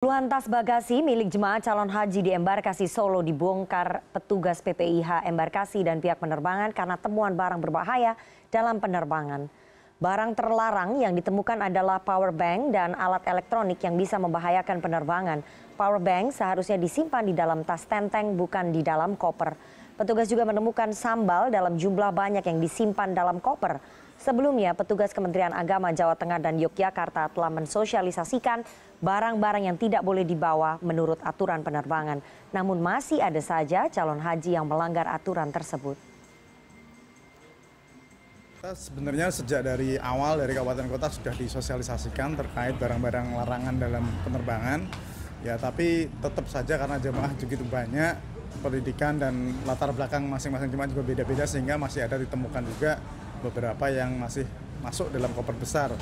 Puluhan tas bagasi milik jemaah calon haji di embarkasi Solo dibongkar petugas PPIH embarkasi dan pihak penerbangan karena temuan barang berbahaya dalam penerbangan. Barang terlarang yang ditemukan adalah power bank dan alat elektronik yang bisa membahayakan penerbangan. Power bank seharusnya disimpan di dalam tas tenteng bukan di dalam koper. Petugas juga menemukan sambal dalam jumlah banyak yang disimpan dalam koper. Sebelumnya, petugas Kementerian Agama Jawa Tengah dan Yogyakarta telah mensosialisasikan barang-barang yang tidak boleh dibawa menurut aturan penerbangan. Namun masih ada saja calon haji yang melanggar aturan tersebut. sebenarnya sejak dari awal dari kabupaten kota sudah disosialisasikan terkait barang-barang larangan dalam penerbangan. Ya, tapi tetap saja karena jemaah begitu banyak pendidikan dan latar belakang masing-masing jemaat juga beda-beda sehingga masih ada ditemukan juga beberapa yang masih masuk dalam koper besar